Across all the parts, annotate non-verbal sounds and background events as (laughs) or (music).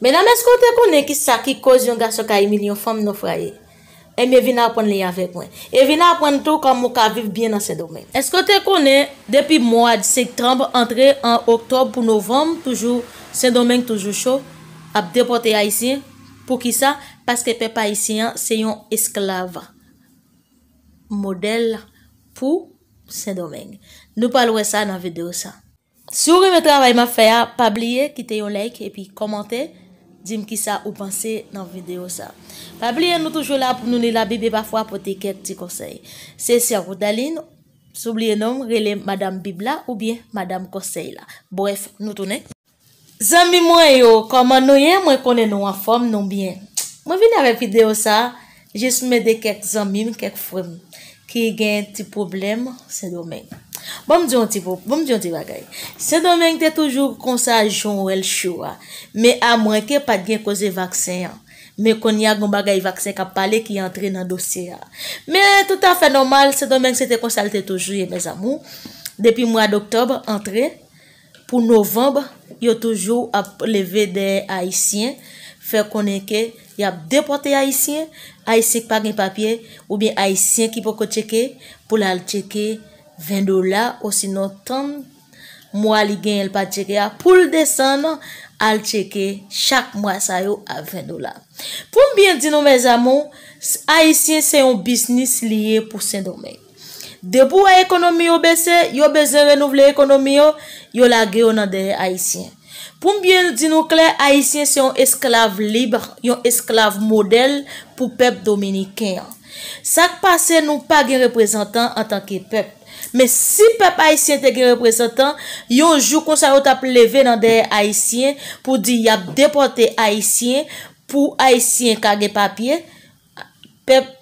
Menan, esko te konen ki sa ki koz yon gaso ka emilion fom nou fra ye? E eh mi evina apon li avek mwen. Evina apon tou kam mou ka viv bien nan se domen. Esko te konen, depi mwa, di sektran, entre an oktob pou novem, se domen toujou chou, ap depote a isi, pou ki sa? Paske pe pa isi, se yon esklav. Model pou se domen. Nou palwe sa nan video sa. Sou re mwen travay ma fe a, pabliye, kite yon like, e pi komante, Dim ki sa ou panse nan videyo sa. Pabliye nou toujou la pou nou li la bibi pa fwa pou te kek ti konsey. Se si akou dalin, soubliye nou, rele Madame Bib la ou bien Madame Kosey la. Bref, nou toune. Zanmi mwen yo, koman nou yen mwen konen nou an fom non bien. Mwen vini avè videyo sa, jes mè de kek zanmi mwen kek fwem. Ki gen ti problem, se domen. Bom diyon ti bo, bom diyon ti bagay Se domen te toujou konsal joun ou el chou a Me a mwenke pat gen koze vaksen a Me kon ya goun bagay vaksen ka pale ki entre nan dosye a Me tout a fè normal se domen se te konsal te toujou ye bez amou Depi mwa d'oktober entre Pou novemb yo toujou ap leve de aisyen Fè konenke, yap depote aisyen Aisyen pa gen papye ou bien aisyen ki po ko cheke Pou lal cheke 20 dola osi nou tan mwa li gen el pa cheke a ah, pou l desan al cheke chak mwa sayo a 20 dola. Pou mbyen di nou mwen zamon, Aisyen se yon bisnis liye pou sen domen. Debou a ekonomi yo bese, yo beze renouvle ekonomi yo, yo la ge yon nan deri Aisyen. Pou mbyen di nou kler, Aisyen se yon esklave libra, yon esklave model pou pep Dominiken. Sak pase nou pa gen reprezentan an tanke pep. Men si pep Haitien te ge reprecentan, yon jou konsa yo tap leve nan de Haitien pou di yap depote Haitien pou Haitien kage papye. Pep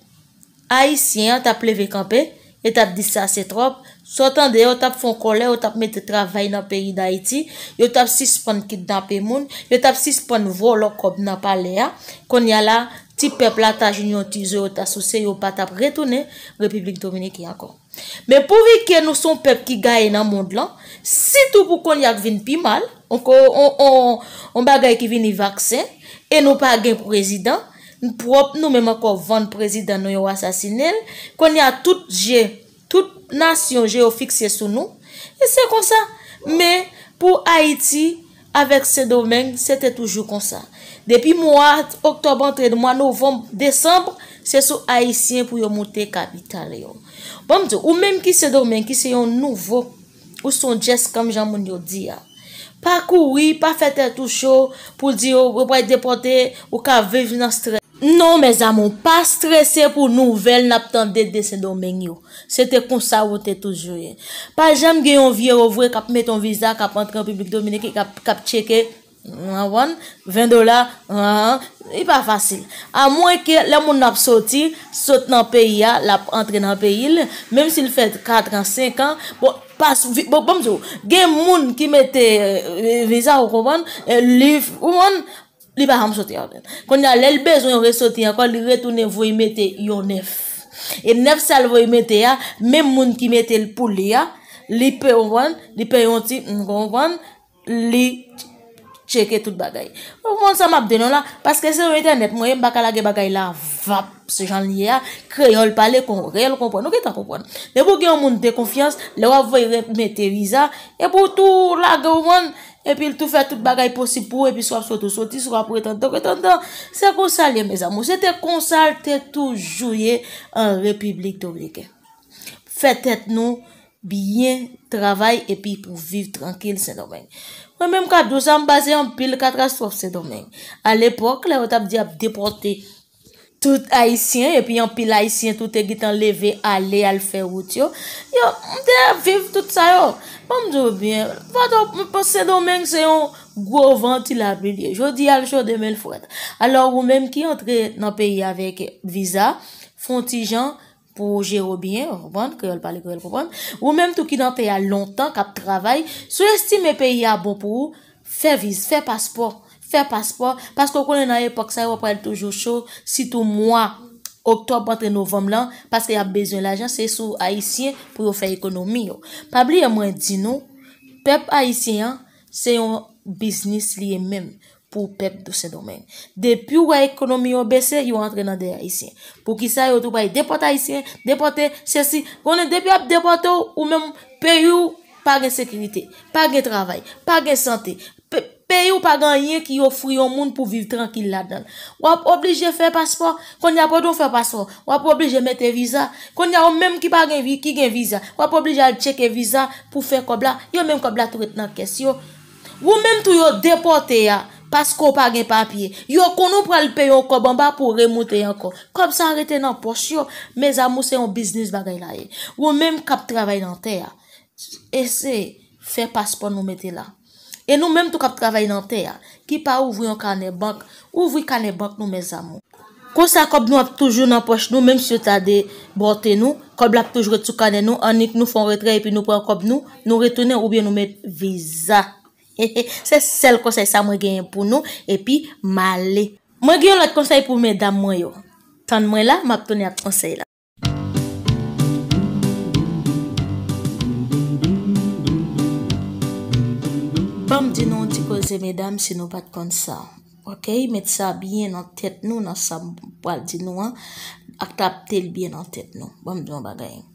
Haitien tap leve kanpe, yo tap disase trop. Sotan de yo tap fon kole, yo tap mette travay nan peri d'Haiti, yo tap sispan kit danpe moun, yo tap sispan volo kob nan pale ya. Kon yala... Ti pep la ta jinyon tize ou ta sousey ou pa ta pretoune, Republik Dominik yanko. Men pou vi ke nou son pep ki gaye nan mond lan, sitou pou kon yak vin pi mal, on bagay ki vin yi vaksen, e nou pa gen prezident, nou menman ko vant prezident nou yon asasinel, kon yak tout je, tout nasyon je ou fikse sou nou, e se konsa. Men pou Haiti, avek se domen, se te toujou konsa. Depi mwa, oktoban, tre de mwa, novem, decembre, se sou haisyen pou yo mwote kapital yo. Bom diyo, ou menm ki se domen ki se yon nouvo, ou son jes kam jan mwen yo diya. Pa kouwi, pa fete tou show pou diyo wapay e depote ou ka vej nan strese. Non menz amon, pa strese pou nouvel nap tende de se domen yo. Se te konsa wote toujouye. Pa jem gen yon vye rovwe kap meton viza, kap antre an publik dominike, kap cheke. 20 dola E pa fasil A mwen ke la moun ap soti Soti nan peyi ya La ap entre nan peyi Mem si l fè 4 an 5 an Gen moun ki mette eh, Viza ou kouman eh, Li ouman Li pa ham soti Kon yal el bezon yon re soti Akwa li retounen voy mette yon nef E nef sal voy mette ya Mem moun ki mette l pouli ya Li pe ouman Li pe yon ti Li ouman Cheke tout bagay. Ou moun sa map denon la. Paske se ou eten net mwen. Mbakalage bagay la. Vap. Se jan liye ya. Kreyol pale kon. Kreyol konpon. Nou ke tan konpon. Ne pou gen moun de konfians. Le wav vey met Teriza. E pou tou lage ou moun. E pi l tou fe tout bagay posipou. E pi swap sotou soti. Swap pretendo pretendo. Se konsalye mez amou. Se te konsalte tou jouye. An republik tobleke. Fete tennou. biyen travay epi pou viv trankele se domen. Wè mèm ka dou sa mbase yon pil katras wop se domen. Al epok, lè wot ap di ap depote tout aisyen epi yon pil aisyen tout e git anleve ale al fe wot yo. Yo, mde ap viv tout sa yo. Pou mdou biyen, wot ap se domen se yon govan ti la bilie. Jodi al jode men fwet. Alò wè mèm ki yon tre nan peyi avek viza, fontijan, Ou mèm tou ki dante ya lontan kap travay, sou jesti mè peyi ya bon pou ou, fè viz, fè pasport, fè pasport, paskou konen nan epok sa yo wap wèl toujou chou, sitou mwa, oktob, batre novem lan, paskou ya bezon l'ajan, se sou haisyen pou yo fè ekonomi yo. Pabli yè mwen di nou, pep haisyen, se yon biznis liye mèm. pou pep do se domen. Depi ou a ekonomi yo bese, yo antre nan dey a isen. Pou ki sa yo tou bay depote a isen, depote, se si, konen depi ap depote ou men peri ou pa gen sekurite, pa gen travay, pa gen sante, peri ou pa gen yen ki yo fri yon moun pou viv tranquil la dan. Wap oblije fe paspor, konen apodo fe paspor, wap oblije mette viza, konen a ou men ki pa gen viza, wap oblije al cheke viza pou fe kobla, yo men kobla tou retenan kes yo. Wou men tou yo depote ya, Pas ko pa gen papye. Yo kon nou pral peyon ko bamba pou remoute yon ko. Kob sa anrete nan poch yo. Mez amou se yon biznis bagay la e. Ou menm kap travay nan te ya. Ese, fe paspon nou mette la. E nou menm tou kap travay nan te ya. Ki pa ouvri yon kane bank. Ouvri kane bank nou mez amou. Kosa kob nou ap toujou nan poch nou. Menm sou ta de bote nou. Kob la ap toujou re tou kane nou. Anik nou fon retre epi nou pran kob nou. Nou retene ou bien nou mette vizak. (laughs) Se sel konsey sa mwen genye pou nou, epi male. Mwen genyo lak konsey pou mwen dam mwen yo. Tan mwen la, mak toni lak konsey la. Bwam di nou ti koze mwen dam si nou pat kon sa. Ok, met sa byen nan tet nou nan sa pwal di nou an, ak tap tel byen nan tet nou. Bwam di nou bagayen.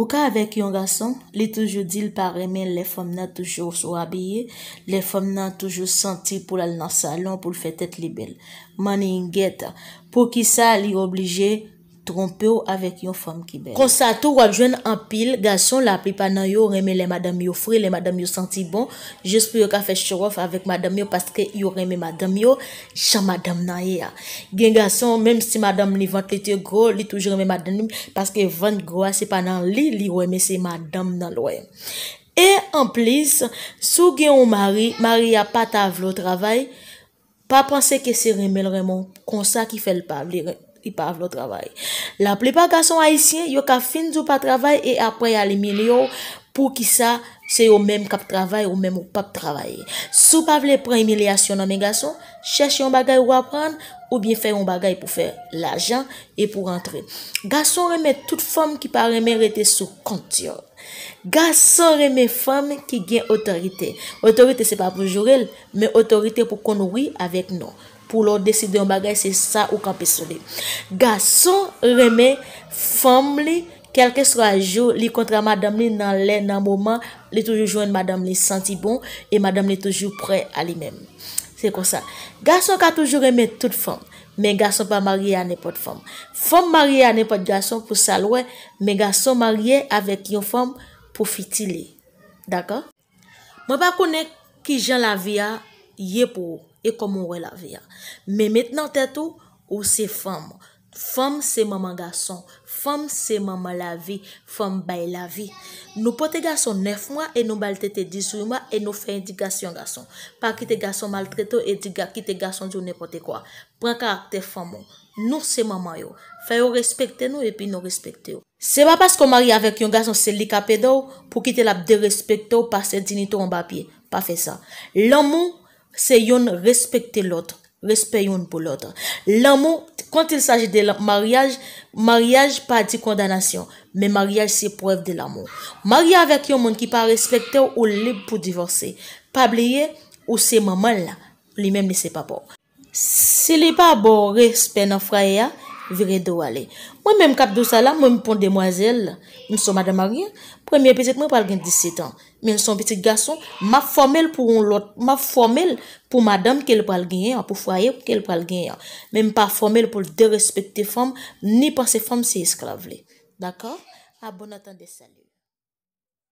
Ou ka avek yon gason, li toujou dil paremen le fòm nan toujou sou abye, le fòm nan toujou senti pou lal nan salon pou l fè tèt li bel. Mani yon gèt, pou ki sa li oblije, rompe ou avek yon fom ki ben. Konsa tou wak jwen an pil, gason la api pa nan yo reme le madame yo fri, le madame yo santi bon, jespe yo kafe shirof avek madame yo, paske yo reme madame yo, chan madame nan ye a. Gen gason, mem si madame li vant lete gro, li touj reme madame, paske vant gro a, se pa nan li li we, me se madame nan loe. E an plis, sou gen ou mari, mari ya pa ta vlo travay, pa panse ke se reme lremon, konsa ki fel pa, li ren. La plepa gason ayisyen yo ka finz ou pa travay e apre alimilyo pou ki sa se yo menm kap travay ou menm ou pap travay. Sou pavle pran imilyasyon nan men gason, chèche yon bagay ou apran ou bien fè yon bagay pou fè l'ajan e pou rentre. Gason remè tout fòm ki pa remè rete sou konti yo. Gason remè fòm ki gen otorite. Otorite se pa pou jorel, men otorite pou konoui avek nou. pou lor desi de yon bagay, se sa ou ka pesole. Gason reme fom li, kelke sra jo, li kontra madame li nan len nan mouman, li toujou jwen madame li, senti bon, e madame li toujou pre a li men. Se kon sa. Gason ka toujou reme tout fom, men gason pa marye a nepot fom. Fom marye a nepot gason pou salwe, men gason marye avek yon fom pou fitile. Daka? Mwen pa konek ki jan la viya ye pou ou. E komon wè la vi ya. Mè mèt nan tèt ou, ou se fèm. Fèm se maman gason. Fèm se maman la vi. Fèm bay la vi. Nou pote gason nef mwa, e nou baltete disou mwa, e nou fè indikasyon gason. Pa kite gason maltretou, e kite gason joun ne pote kwa. Pren karakter fèm ou. Nou se maman yo. Fè yo respekte nou, epi nou respekte yo. Se pa pas kon mari avèk yon gason sel li kapèdou, pou kite lap de respekte ou, pa se dinitou an bapye. Pa fè sa. Lan moun, Se yon respecte loutre Respect yon pou loutre L'amou, kontil saje de loutre Mariage, mariage pa di kondanasyon Me mariage se preve de l'amou Mariage avek yon moun ki pa respecte ou li pou divorse Pa bleye ou se maman la Li men mi se pa bo Se li pa bo respect nan fraye ya viré de aller. Moi-même, cap de moi-même, demoiselle, je suis madame Marie, premier petit, moi, pas 17 ans. Mais je suis petit garçon, ma formelle pour l'autre, ma formelle pour madame qu'elle parle gagner, pour foyer qu'elle parle gagner. Même pas formelle pour dérespecter femme, ni parce que femme c'est esclave. D'accord? À bon attendre, salut.